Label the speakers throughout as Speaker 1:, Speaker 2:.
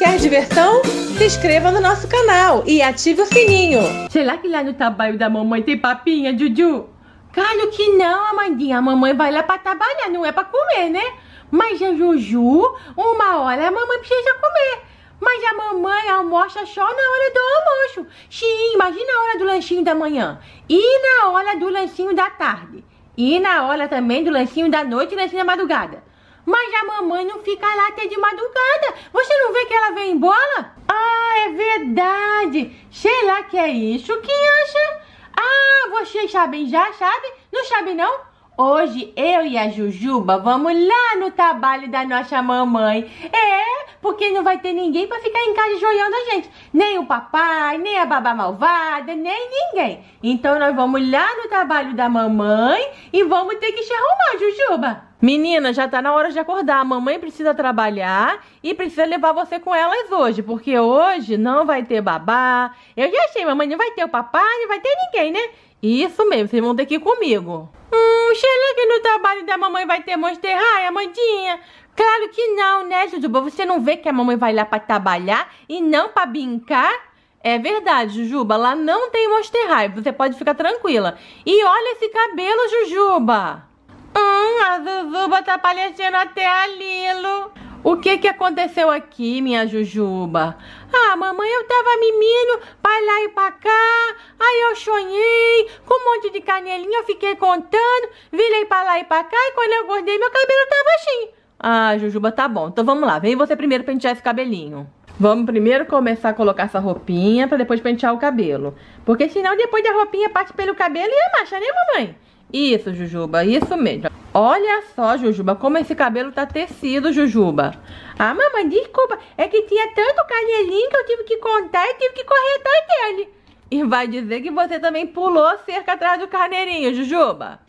Speaker 1: Quer diversão? Se inscreva no nosso canal e ative o sininho. Será que lá no trabalho da mamãe tem papinha, Juju? Claro que não, Amandinha. A mamãe vai lá pra trabalhar, não é pra comer, né? Mas a Juju, uma hora a mamãe precisa comer. Mas a mamãe almoça só na hora do almoço. Sim, imagina a hora do lanchinho da manhã. E na hora do lanchinho da tarde. E na hora também do lanchinho da noite e lanchinho da madrugada. Mas a mamãe não fica lá até de madrugada. Você não vê que ela vem embora? Ah, é verdade. Sei lá que é isso, quem acha? Ah, vocês sabem já, sabe? Não sabe não? Hoje eu e a Jujuba vamos lá no trabalho da nossa mamãe. É, porque não vai ter ninguém para ficar em casa joiando a gente. Nem o papai, nem a babá malvada, nem ninguém. Então nós vamos lá no trabalho da mamãe e vamos ter que se arrumar, Jujuba. Menina, já tá na hora de acordar. A mamãe precisa trabalhar e precisa levar você com elas hoje, porque hoje não vai ter babá. Eu já achei, mamãe, não vai ter o papai, não vai ter ninguém, né? Isso mesmo, vocês vão ter que ir comigo. Hum, será que no trabalho da mamãe vai ter Monster High, Amandinha? Claro que não, né, Jujuba? Você não vê que a mamãe vai lá pra trabalhar e não pra brincar? É verdade, Jujuba. Lá não tem Monster High. Você pode ficar tranquila. E olha esse cabelo, Jujuba. Hum, a Zuzuba tá palestando até a Lilo. O que que aconteceu aqui, minha Jujuba? Ah, mamãe, eu tava mimindo pra lá e pra cá. Aí eu sonhei com um monte de canelinha, eu fiquei contando. Virei pra lá e pra cá e quando eu acordei, meu cabelo tava assim. Ah, Jujuba, tá bom. Então vamos lá, vem você primeiro pentear esse cabelinho. Vamos primeiro começar a colocar essa roupinha pra depois pentear o cabelo. Porque senão depois da roupinha parte pelo cabelo e é macha, né, mamãe? Isso, Jujuba, isso mesmo. Olha só, Jujuba, como esse cabelo tá tecido, Jujuba. Ah, mamãe, desculpa, é que tinha tanto canelinho que eu tive que contar e tive que correr atrás dele. E vai dizer que você também pulou cerca atrás do carneirinho, Jujuba.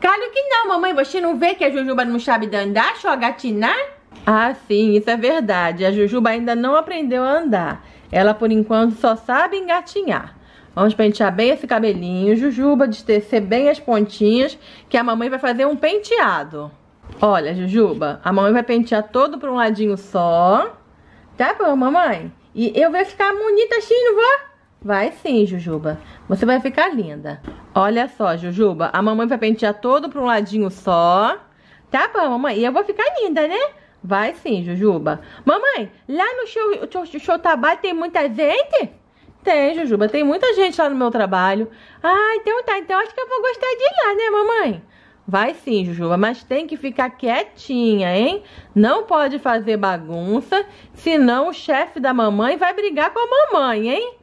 Speaker 1: Claro que não, mamãe, você não vê que a Jujuba não sabe andar, só gatinar? Ah, sim, isso é verdade. A Jujuba ainda não aprendeu a andar. Ela, por enquanto, só sabe engatinhar. Vamos pentear bem esse cabelinho, Jujuba, destecer bem as pontinhas, que a mamãe vai fazer um penteado. Olha, Jujuba, a mamãe vai pentear todo pra um ladinho só. Tá bom, mamãe? E eu vou ficar bonita assim, não vou? Vai sim, Jujuba. Você vai ficar linda. Olha só, Jujuba, a mamãe vai pentear todo pra um ladinho só. Tá bom, mamãe? E eu vou ficar linda, né? Vai sim, Jujuba. Mamãe, lá no show, show, show Tabai tem muita gente? Tem, Jujuba. Tem muita gente lá no meu trabalho. Ah, então tá. Então acho que eu vou gostar de ir lá, né, mamãe? Vai sim, Jujuba, mas tem que ficar quietinha, hein? Não pode fazer bagunça, senão o chefe da mamãe vai brigar com a mamãe, hein?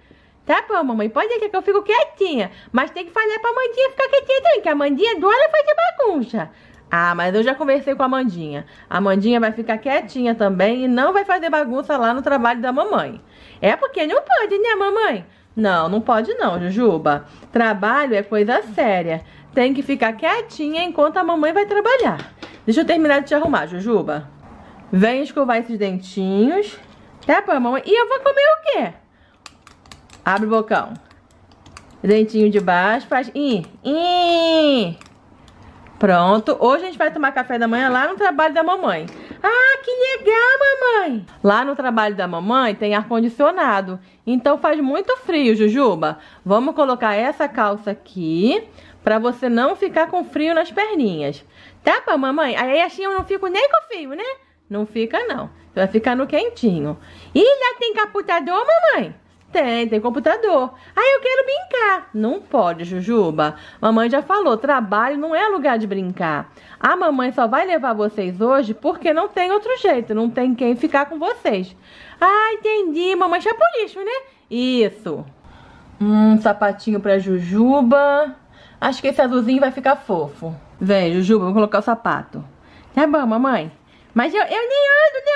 Speaker 1: Tá bom, mamãe, pode ir que eu fico quietinha, mas tem que falar pra Mandinha ficar quietinha também, que a Mandinha adora fazer bagunça. Ah, mas eu já conversei com a Mandinha. A Mandinha vai ficar quietinha também e não vai fazer bagunça lá no trabalho da mamãe. É porque não pode, né, mamãe? Não, não pode não, Jujuba. Trabalho é coisa séria. Tem que ficar quietinha enquanto a mamãe vai trabalhar. Deixa eu terminar de te arrumar, Jujuba. Vem escovar esses dentinhos. Tá a mamãe? E eu vou comer o quê? Abre o bocão. Dentinho de baixo, faz... Ih, ih. Pronto. Hoje a gente vai tomar café da manhã lá no trabalho da mamãe. Ah, que legal, mamãe! Lá no trabalho da mamãe tem ar-condicionado. Então faz muito frio, Jujuba. Vamos colocar essa calça aqui pra você não ficar com frio nas perninhas. Tá bom, mamãe? Aí assim eu não fico nem com frio, né? Não fica, não. vai ficar no quentinho. E lá tem caputador, mamãe? Tem, tem computador. Aí eu quero brincar. Não pode, Jujuba. Mamãe já falou, trabalho não é lugar de brincar. A mamãe só vai levar vocês hoje porque não tem outro jeito, não tem quem ficar com vocês. Ah, entendi. Mamãe é chapulismo, né? Isso. Um sapatinho pra Jujuba. Acho que esse azulzinho vai ficar fofo. Vem, Jujuba, vou colocar o sapato. Tá bom, mamãe. Mas eu, eu nem ando, né,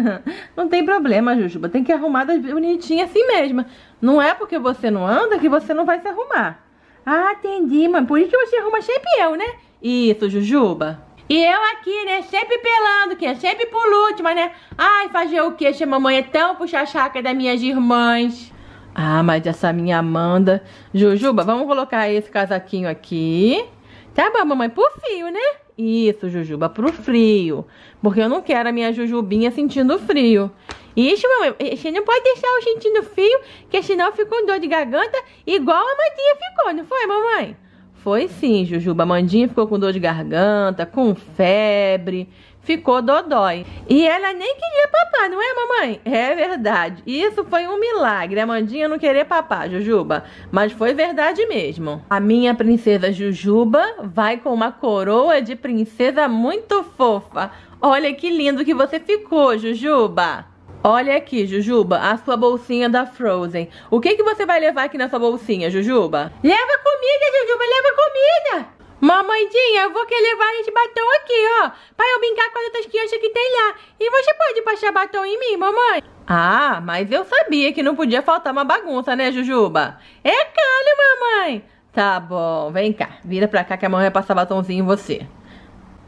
Speaker 1: mamãe? não tem problema, Jujuba. Tem que arrumar das bonitinhas assim mesmo. Não é porque você não anda que você não vai se arrumar. Ah, entendi, mãe. Por isso que você arruma sempre eu, né? Isso, Jujuba. E eu aqui, né, sempre pelando, que é sempre por última, né? Ai, fazer o que? Se a mamãe é tão puxar chaca das minhas irmãs. Ah, mas essa minha Amanda... Jujuba, vamos colocar esse casaquinho aqui. Tá bom, mamãe, por fio, né? Isso, Jujuba, pro frio. Porque eu não quero a minha Jujubinha sentindo frio. Isso, mamãe, a gente não pode deixar o sentindo frio, que senão ficou com dor de garganta, igual a Mandinha ficou, não foi, mamãe? Foi sim, Jujuba. A Mandinha ficou com dor de garganta, com febre ficou dodói. E ela nem queria papar, não é, mamãe? É verdade. Isso foi um milagre, a Mandinha não querer papar, Jujuba. Mas foi verdade mesmo. A minha princesa Jujuba vai com uma coroa de princesa muito fofa. Olha que lindo que você ficou, Jujuba. Olha aqui, Jujuba, a sua bolsinha da Frozen. O que, que você vai levar aqui na sua bolsinha, Jujuba? Leva comida, Jujuba, leva comida! Mamãezinha, eu vou querer levar esse batom aqui, ó. Pra eu brincar com as outras crianças que tem lá. E você pode passar batom em mim, mamãe? Ah, mas eu sabia que não podia faltar uma bagunça, né, Jujuba? É calho, mamãe. Tá bom, vem cá. Vira pra cá que a mamãe vai passar batomzinho em você.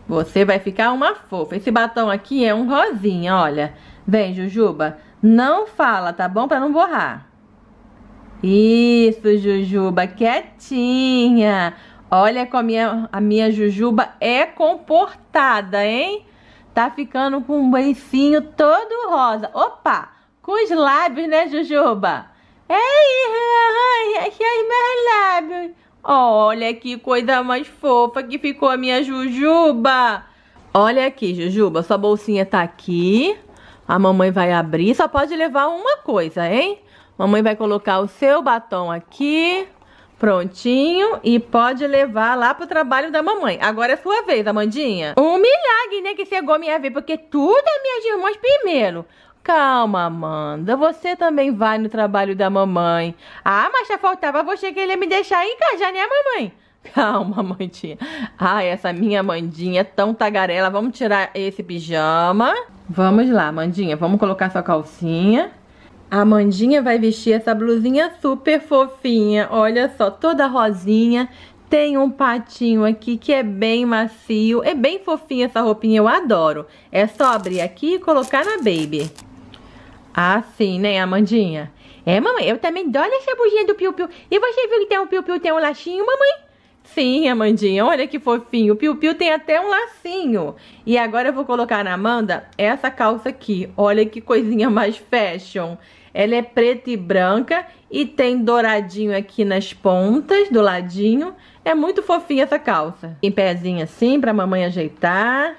Speaker 1: Você vai ficar uma fofa. Esse batom aqui é um rosinha, olha. Vem, Jujuba. Não fala, tá bom? Pra não borrar. Isso, Jujuba. Quietinha. Olha com a minha, a minha jujuba é comportada, hein? Tá ficando com um beicinho todo rosa. Opa! Com os lábios, né, Jujuba? Ei, ai, os meus lábios. Olha que coisa mais fofa que ficou a minha Jujuba. Olha aqui, Jujuba, sua bolsinha tá aqui. A mamãe vai abrir. Só pode levar uma coisa, hein? Mamãe vai colocar o seu batom aqui. Prontinho e pode levar lá pro trabalho da mamãe. Agora é sua vez, Amandinha. Um milagre, né, que chegou minha vez, porque tudo é minhas irmãs primeiro. Calma, Amanda. Você também vai no trabalho da mamãe. Ah, mas já faltava você querer me deixar encajar, né, mamãe? Calma, Amandinha. Ai, essa minha Amandinha é tão tagarela. Vamos tirar esse pijama. Vamos lá, Amandinha. Vamos colocar sua calcinha. A Amandinha vai vestir essa blusinha super fofinha, olha só, toda rosinha. Tem um patinho aqui que é bem macio, é bem fofinha essa roupinha, eu adoro. É só abrir aqui e colocar na Baby. Assim, né, Amandinha? É, mamãe, eu também adoro essa blusinha do Piu Piu. E você viu que tem um Piu Piu, tem um lacinho, mamãe? Sim, Amandinha, olha que fofinho. O Piu Piu tem até um lacinho. E agora eu vou colocar na Amanda essa calça aqui. Olha que coisinha mais fashion. Ela é preta e branca e tem douradinho aqui nas pontas, do ladinho. É muito fofinha essa calça. Em pezinho assim, pra mamãe ajeitar.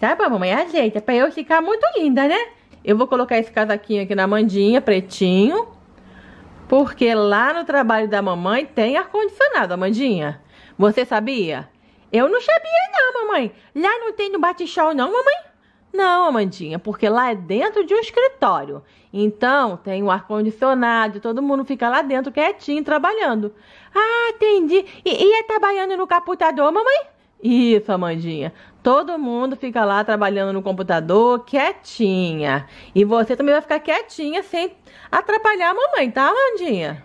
Speaker 1: Tá bom, mamãe? Ajeita, pra eu ficar muito linda, né? Eu vou colocar esse casaquinho aqui na mandinha, pretinho. Porque lá no trabalho da mamãe tem ar-condicionado, Amandinha. Você sabia? Eu não sabia não, mamãe. Lá não tem no bate show não, mamãe? Não, Amandinha, porque lá é dentro de um escritório. Então, tem o um ar-condicionado, todo mundo fica lá dentro quietinho, trabalhando. Ah, entendi. E, e é trabalhando no computador, mamãe? Isso, Amandinha. Todo mundo fica lá trabalhando no computador, quietinha. E você também vai ficar quietinha sem atrapalhar a mamãe, tá, Amandinha?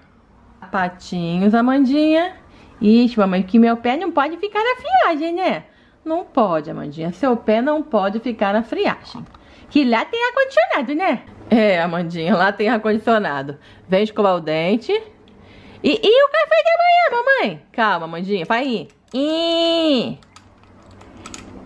Speaker 1: Patinhos, Amandinha. Ixi, mamãe, que meu pé não pode ficar na viagem, né? Não pode, Amandinha. Seu pé não pode ficar na friagem. Que lá tem ar-condicionado, né? É, Amandinha, lá tem ar-condicionado. Vem escovar o dente. E, e, o café da manhã, mamãe? Calma, Amandinha. Vai aí. Ih.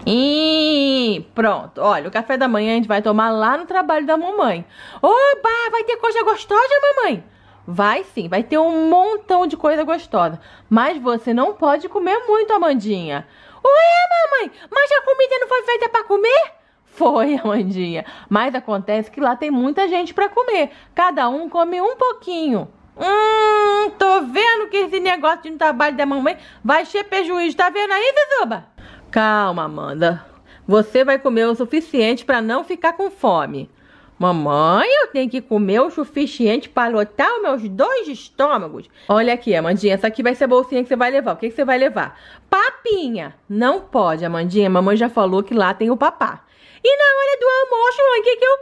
Speaker 1: Ih. pronto, olha, o café da manhã a gente vai tomar lá no trabalho da mamãe. Oba, vai ter coisa gostosa, mamãe? Vai sim, vai ter um montão de coisa gostosa. Mas você não pode comer muito, Amandinha. Ué, mamãe, mas a comida não foi feita para comer? Foi, Amandinha. Mas acontece que lá tem muita gente para comer. Cada um come um pouquinho. Hum, tô vendo que esse negócio de trabalho da mamãe vai ser prejuízo. Tá vendo aí, Zizuba? Calma, Amanda. Você vai comer o suficiente para não ficar com fome. Mamãe, eu tenho que comer o suficiente para lotar os meus dois estômagos. Olha aqui, Amandinha, essa aqui vai ser a bolsinha que você vai levar. O que, que você vai levar? Papinha. Não pode, Amandinha. Mamãe já falou que lá tem o papá. E na hora do almoço, mãe, o que, que eu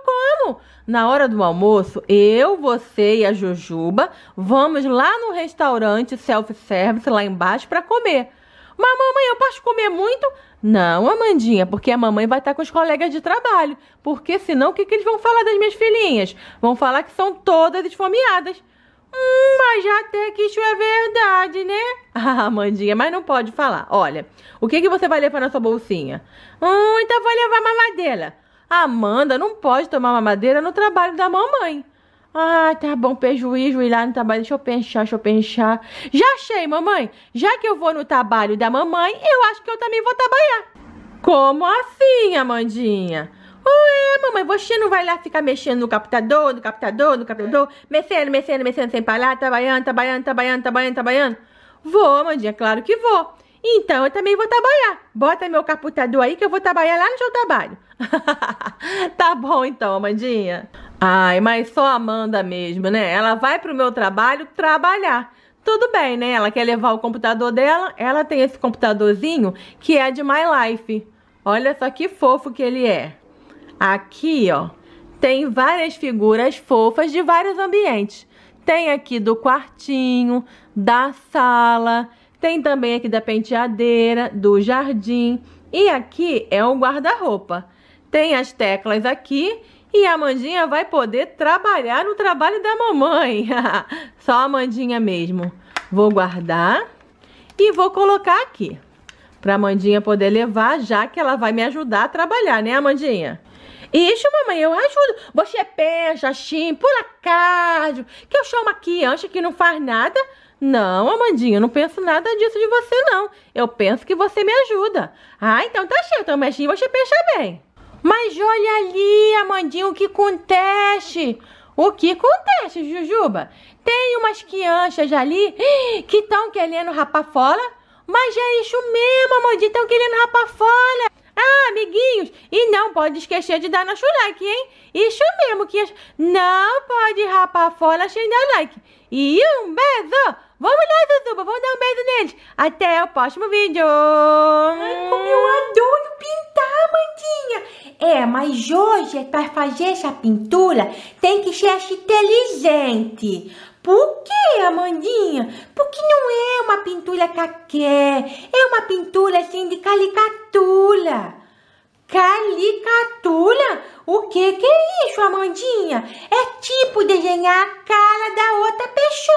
Speaker 1: como? Na hora do almoço, eu, você e a Jujuba vamos lá no restaurante self-service lá embaixo para comer. Mas mamãe, eu posso comer muito? Não, Amandinha, porque a mamãe vai estar com os colegas de trabalho. Porque senão o que, que eles vão falar das minhas filhinhas? Vão falar que são todas esfomeadas. Hum, mas já até que isso é verdade, né? Ah, Amandinha, mas não pode falar. Olha, o que, que você vai levar na sua bolsinha? Hum, então vou levar mamadeira. A Amanda não pode tomar mamadeira no trabalho da mamãe. Ah, tá bom, prejuízo ir lá no trabalho. Deixa eu pensar, deixa eu pensar. Já achei, mamãe. Já que eu vou no trabalho da mamãe, eu acho que eu também vou trabalhar. Como assim, Amandinha? Ué, mamãe, você não vai lá ficar mexendo no captador, no captador, no captador, mexendo, mexendo, mexendo sem parar, trabalhando, trabalhando, trabalhando, trabalhando, trabalhando? Vou, Amandinha, claro que vou. Então eu também vou trabalhar. Bota meu caputador aí que eu vou trabalhar lá no seu trabalho. tá bom então, Amandinha. Ai, mas só a Amanda mesmo, né? Ela vai pro meu trabalho trabalhar. Tudo bem, né? Ela quer levar o computador dela. Ela tem esse computadorzinho que é de My Life. Olha só que fofo que ele é. Aqui, ó, tem várias figuras fofas de vários ambientes. Tem aqui do quartinho, da sala tem também aqui da penteadeira, do jardim. E aqui é o guarda-roupa. Tem as teclas aqui e a Mandinha vai poder trabalhar no trabalho da mamãe. Só a Mandinha mesmo. Vou guardar e vou colocar aqui. Pra Mandinha poder levar, já que ela vai me ajudar a trabalhar, né, Mandinha? Isso, mamãe, eu ajudo. Você é pensa assim, por cardio, que eu chamo aqui, ancha que não faz nada? Não, Amandinha, eu não penso nada disso de você, não. Eu penso que você me ajuda. Ah, então tá cheio, então mexinho você pensa bem. Mas olha ali, Amandinha, o que acontece? O que acontece, Jujuba? Tem umas crianças ali que estão querendo rapar fora. Mas é isso mesmo, Amandinha, estão querendo rapar fora. Ah, amiguinhos, e não pode esquecer de dar na like, hein? Isso mesmo, que não pode rapar fora sem dar like. E um beijo! Vamos lá, Zuzuba, vamos dar um beijo neles. Até o próximo vídeo. como eu adoro pintar, Mandinha. É, mas hoje, para fazer essa pintura, tem que ser inteligente. Por quê, Amandinha? Porque não é uma pintura caqué, é uma pintura assim de calicatula. Calicatula? O que que é isso, Amandinha? É tipo desenhar a cara da outra pessoa.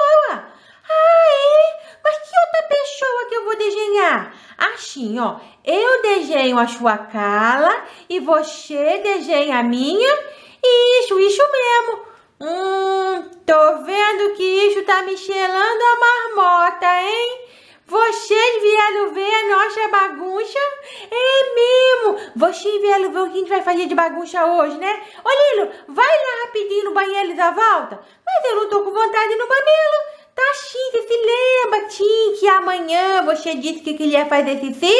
Speaker 1: ó. Eu desenho a sua cala e você desenha a minha. Isso, isso mesmo. Hum, tô vendo que isso tá me a marmota, hein? Vocês vieram ver a nossa bagunça? É mesmo! Vocês vieram ver o que a gente vai fazer de bagunça hoje, né? Ô Lilo, vai lá rapidinho no banheiro e dá volta. Mas eu não tô com vontade no banheiro. Taxinha, você se lembra, Tim, que amanhã você disse que queria fazer xixi?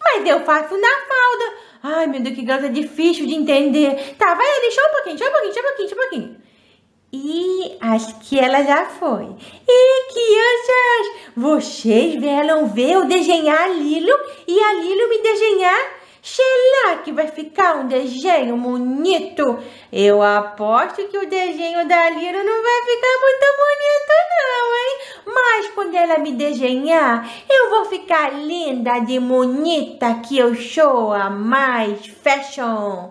Speaker 1: Mas eu faço na falda. Ai, meu Deus, que graça difícil de entender. Tá, vai ali, deixa um pouquinho, deixa um pouquinho, deixa um pouquinho, deixa um pouquinho. E acho que ela já foi. E crianças, vocês vieram ver eu desenhar a Lilo e a Lilo me desenhar Será que vai ficar um desenho bonito? Eu aposto que o desenho da Lira não vai ficar muito bonito não, hein? Mas quando ela me desenhar, eu vou ficar linda de bonita que eu sou a mais fashion.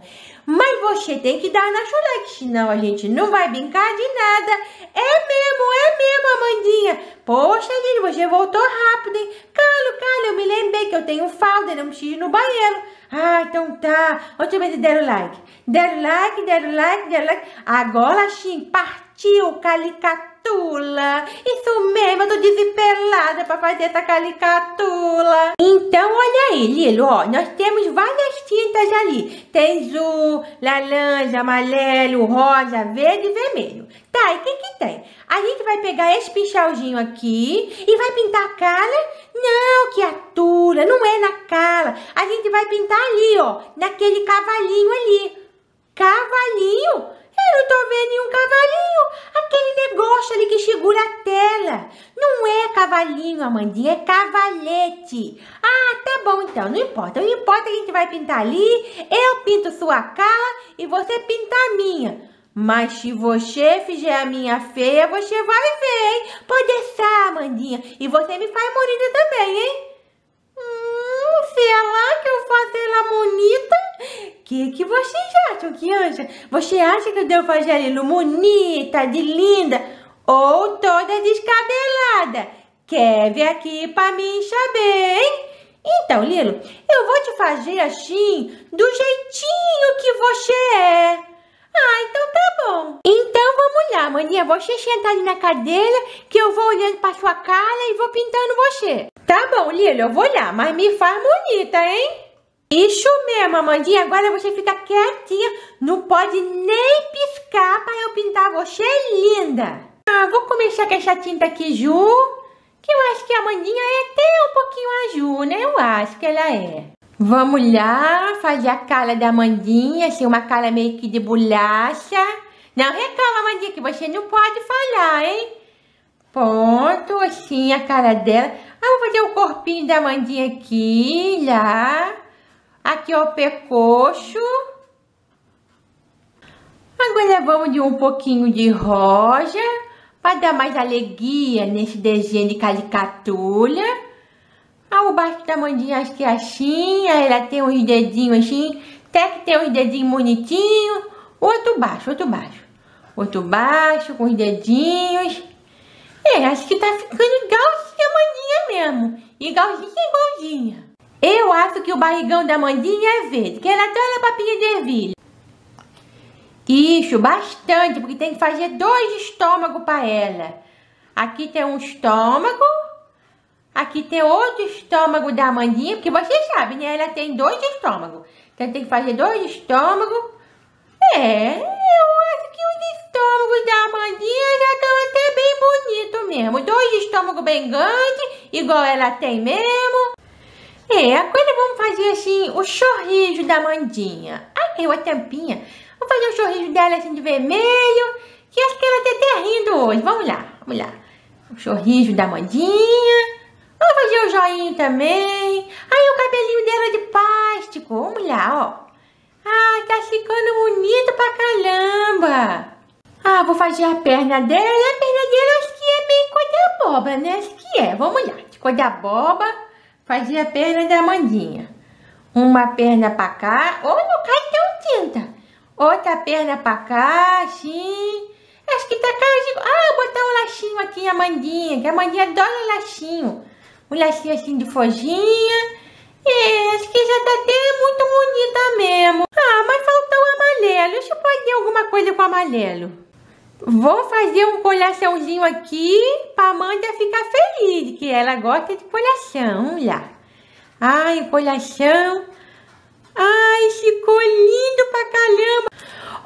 Speaker 1: Mas você tem que dar na chuleque, senão a gente não vai brincar de nada. É mesmo, é mesmo, Amandinha. Poxa Lili, você voltou rápido, hein? Calo, calo, eu me lembrei que eu tenho falda e não preciso ir no banheiro. Ah, então tá. Outra vez deram like. Deram like, deram like, deram like. Agora sim, partiu, calicatou calicatula. Isso mesmo, eu tô desesperada pra fazer essa calicatula. Então, olha aí, Lilo, ó. Nós temos várias tintas ali. Tem azul, laranja, amarelo, rosa, verde e vermelho. Tá, e o que que tem? A gente vai pegar esse pincelzinho aqui e vai pintar a cara? Não, criatura, não é na cara. A gente vai pintar ali, ó, naquele cavalinho ali. Cavalinho? Eu tô vendo um cavalinho, aquele negócio ali que segura a tela. Não é cavalinho, Amandinha, é cavalete. Ah, tá bom então, não importa. Não importa é a gente vai pintar ali, eu pinto sua cala e você pinta a minha. Mas se você fizer a minha feia, você vai ver, hein? Pode deixar, Amandinha. E você me faz bonita também, hein? Hum, será que eu faço ela bonita? que, que vocês acham que anja? Você acha que eu devo fazer Lilo bonita, de linda ou toda descabelada? Quer vir aqui para mim saber, hein? Então, Lilo, eu vou te fazer assim, do jeitinho que você é. Ah, então tá bom. Então vamos lá, maninha. Você senta ali na cadeira que eu vou olhando pra sua cara e vou pintando você. Tá bom, Lilo, eu vou lá, mas me faz bonita, hein? Isso mesmo, Amandinha. Agora você fica quietinha. Não pode nem piscar para eu pintar você linda. Ah, vou começar com essa tinta aqui, Ju. Que eu acho que a Amandinha é até um pouquinho a Ju, né? Eu acho que ela é. Vamos lá fazer a cara da Amandinha. Assim, uma cara meio que de bolacha. Não reclama, Amandinha, que você não pode falhar, hein? Ponto, assim, a cara dela. Ah, vou fazer o corpinho da Amandinha aqui, lá. Aqui, ó, o pecocho. Agora vamos de um pouquinho de roja para dar mais alegria nesse desenho de calicatulha. Ah, o baixo da mandinha acho que é assim, ela tem uns dedinhos assim, até que tem uns dedinhos bonitinhos. Outro baixo, outro baixo. Outro baixo com os dedinhos. É, acho que tá ficando igualzinha a mandinha mesmo. Igualzinha, igualzinha. Eu acho que o barrigão da Mandinha é verde, que ela é papinha de ervilha. Isso, bastante, porque tem que fazer dois estômagos para ela. Aqui tem um estômago, aqui tem outro estômago da Mandinha, porque você sabe, né? Ela tem dois estômagos. Então tem que fazer dois estômagos. É, eu acho que os estômagos da Amandinha já estão até bem bonitos mesmo. Dois estômagos bem grandes, igual ela tem mesmo. É, agora vamos fazer assim o sorriso da Mandinha. eu a tampinha. Vou fazer o sorriso dela assim de vermelho. Que acho que ela tá até rindo hoje. Vamos lá, vamos lá. O sorriso da Mandinha. Vamos fazer o joinha também. Aí o cabelinho dela de plástico. Vamos lá, ó. Ah, tá ficando bonito pra caramba. Ah, vou fazer a perna dela. A perna dela acho que é bem cor de abóbora, né? Acho que é. Vamos lá. De cor de abóbora fazia perna da Mandinha. Uma perna pra cá, ou no cartão tinta. Outra perna pra cá, sim. Acho que tá cara de... Ah, botar um laxinho aqui na Mandinha, que a Mandinha adora laxinho. Um laxinho assim de fojinha. É, acho que já tá até muito bonita mesmo. Ah, mas faltou o amarelo. Deixa eu fazer alguma coisa com o amarelo. Vou fazer um coraçãozinho aqui para Amanda ficar feliz, que ela gosta de coração. olha. Ai, o Ai, ficou lindo pra caramba.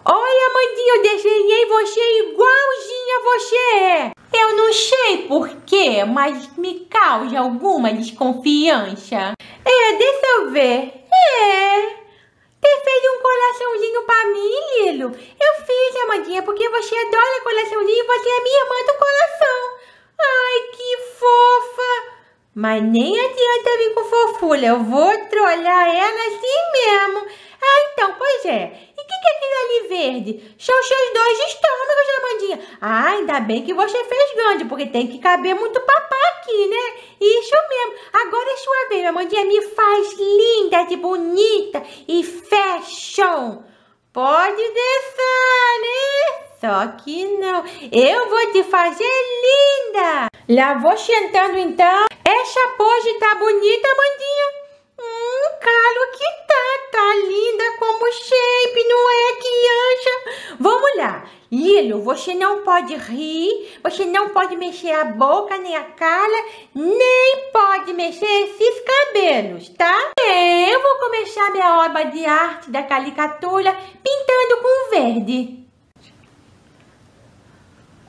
Speaker 1: Olha, Amandinha, eu desenhei você igualzinha você é. Eu não sei porquê, mas me causa alguma desconfiança. É, deixa eu ver. É, você fez um coraçãozinho pra mim, Lilo? Eu fiz, Amandinha, porque você adora coraçãozinho e você é minha irmã do coração. Ai, que fofa! Mas nem adianta vir com fofura, eu vou trollar ela assim mesmo. Ah, então, pois é ali verde. seus dois estômagos, Amandinha. Ah, ainda bem que você fez grande, porque tem que caber muito papá aqui, né? Isso mesmo. Agora é sua vez, Amandinha. Me faz linda, de bonita e fashion. Pode deixar, né? Só que não. Eu vou te fazer linda. Lá vou sentando, então. Essa pose tá bonita, Amandinha? Carlo, que tá, tá linda como shape, não é, que ancha? Vamos lá. Lilo, você não pode rir, você não pode mexer a boca, nem a cara, nem pode mexer esses cabelos, tá? Eu vou começar minha obra de arte da caricatura pintando com verde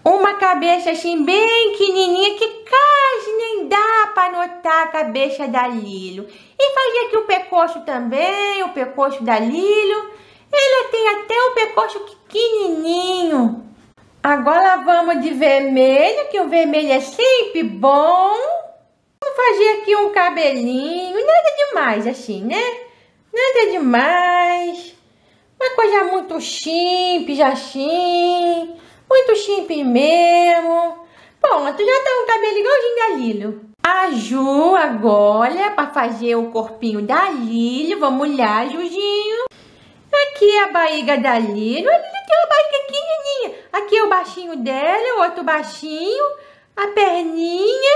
Speaker 1: uma cabeça assim bem pequenininha que quase nem dá para notar a cabeça da Lilo. E fazia aqui o pecocho também, o pecocho da Lílio. Ele tem até o pecocho pequenininho. Agora vamos de vermelho, que o vermelho é sempre bom. Vamos fazer aqui um cabelinho, nada demais assim, né? Nada demais. Uma coisa muito simples assim, muito simples mesmo. Pronto, já tá um cabelo igualzinho da Lilo. A Ju agora é para fazer o corpinho da Lili. Vamos lá, Juzinho. Aqui é a barriga da Lili. A Lili tem uma barriga pequenininha. Aqui é o baixinho dela, o outro baixinho, a perninha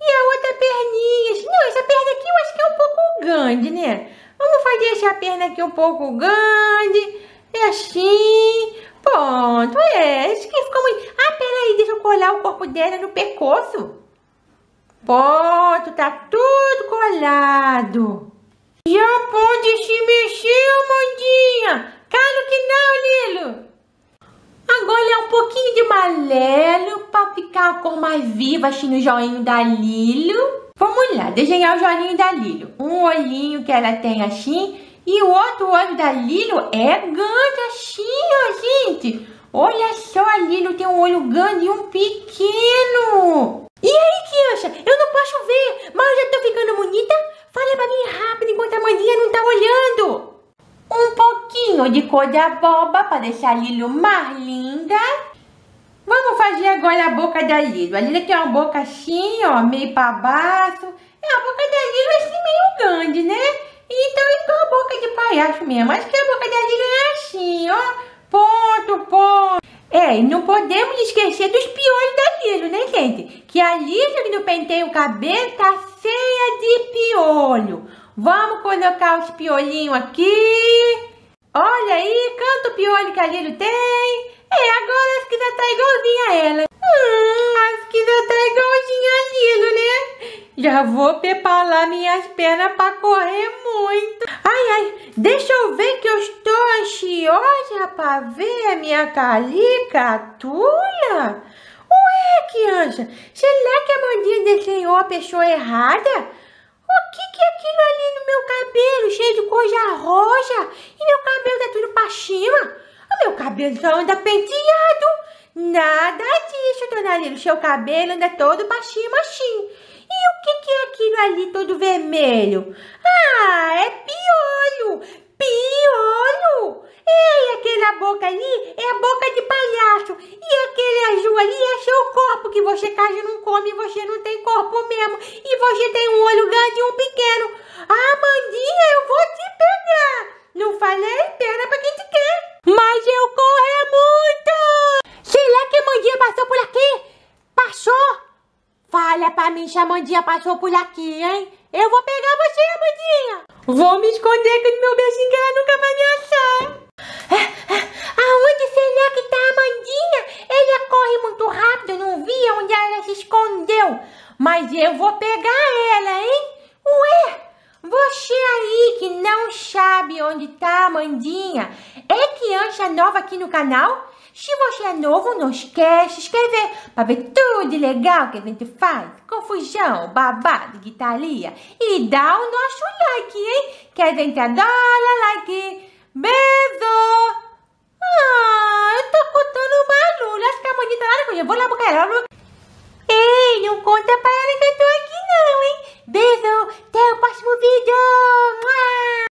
Speaker 1: e a outra perninha. Não, essa perna aqui eu acho que é um pouco grande, né? Vamos fazer essa perna aqui um pouco grande. É assim. Pronto, é. Acho que ficou muito... Ah, peraí, deixa eu colar o corpo dela no pescoço. Pô, tu tá tudo colado. Já pode se mexer, Mandinha. Claro que não, Lilo. Agora é um pouquinho de malelo pra ficar a cor mais viva assim no joinho da Lilo. Vamos lá, desenhar o joinho da Lilo. Um olhinho que ela tem assim e o outro olho da Lilo é grande assim, ó, gente. Olha só, a Lilo tem um olho grande e um pequeno. E aí, Kiancha? Eu não posso ver, mas eu já tô ficando bonita? Fala pra mim rápido enquanto a maninha não tá olhando. Um pouquinho de cor de abóbora pra deixar a Lilo mais linda. Vamos fazer agora a boca da Lilo. A Lilo tem uma boca assim, ó, meio pra baixo. É, a boca da Lilo é assim meio grande, né? Então é com a boca de palhaço mesmo. Acho que a boca da Lilo é assim, ó. Ponto, ponto também não podemos esquecer dos piolhos da Lilo, né, gente? Que a Lilo que não penteia o cabelo tá cheia de piolho. Vamos colocar os piolhinhos aqui. Olha aí, quanto piolho que a Lilo tem. É, agora as que já tá igualzinha a ela. Hum que já tá igualzinho lindo, né? Já vou preparar minhas pernas para correr muito. Ai, ai, deixa eu ver que eu estou ansiosa para ver a minha calicatula. Ué, criança, será que a mordida desenhou a pessoa errada? O que que é aquilo ali no meu cabelo, cheio de coisa roja? E meu cabelo tá tudo pra cima? O meu cabelo só tá anda penteado. Nada disso, dona Lilo. Seu cabelo anda é todo baixinho, baixinho. E o que, que é aquilo ali todo vermelho? Ah, é piolho! Piolho! Ei, aquela boca ali é a boca de palhaço. E aquele azul ali é seu corpo, que você quase não come, você não tem corpo mesmo. E você tem um olho grande e um pequeno. Ah, Mandinha, eu vou te pegar! Não falei Pena pra quem te quer. Mas eu corro é muito! Será lá que Mandinha passou por aqui. Passou? Fala pra mim se a Mandinha passou por aqui, hein? Eu vou pegar você, Mandinha. Vou me esconder com o meu beijinho que ela nunca vai me achar. É, é aonde será que tá a Mandinha? Ela corre muito rápido, não vi onde ela se escondeu. Mas eu vou pegar ela, hein? Ué, você aí que não sabe onde tá a Mandinha, é criança nova aqui no canal? Se você é novo, não esquece de inscrever para ver tudo legal que a gente faz. Confusão, babado, guitarria. E dá o nosso like, hein? Que a gente adora like. Beijo! Ah, eu tô contando barulho. Acho que a mãe tá lá na cozinha. Eu vou lá pro caralho. Ei, não conta pra ela que eu tô aqui não, hein? Beijo, até o próximo vídeo.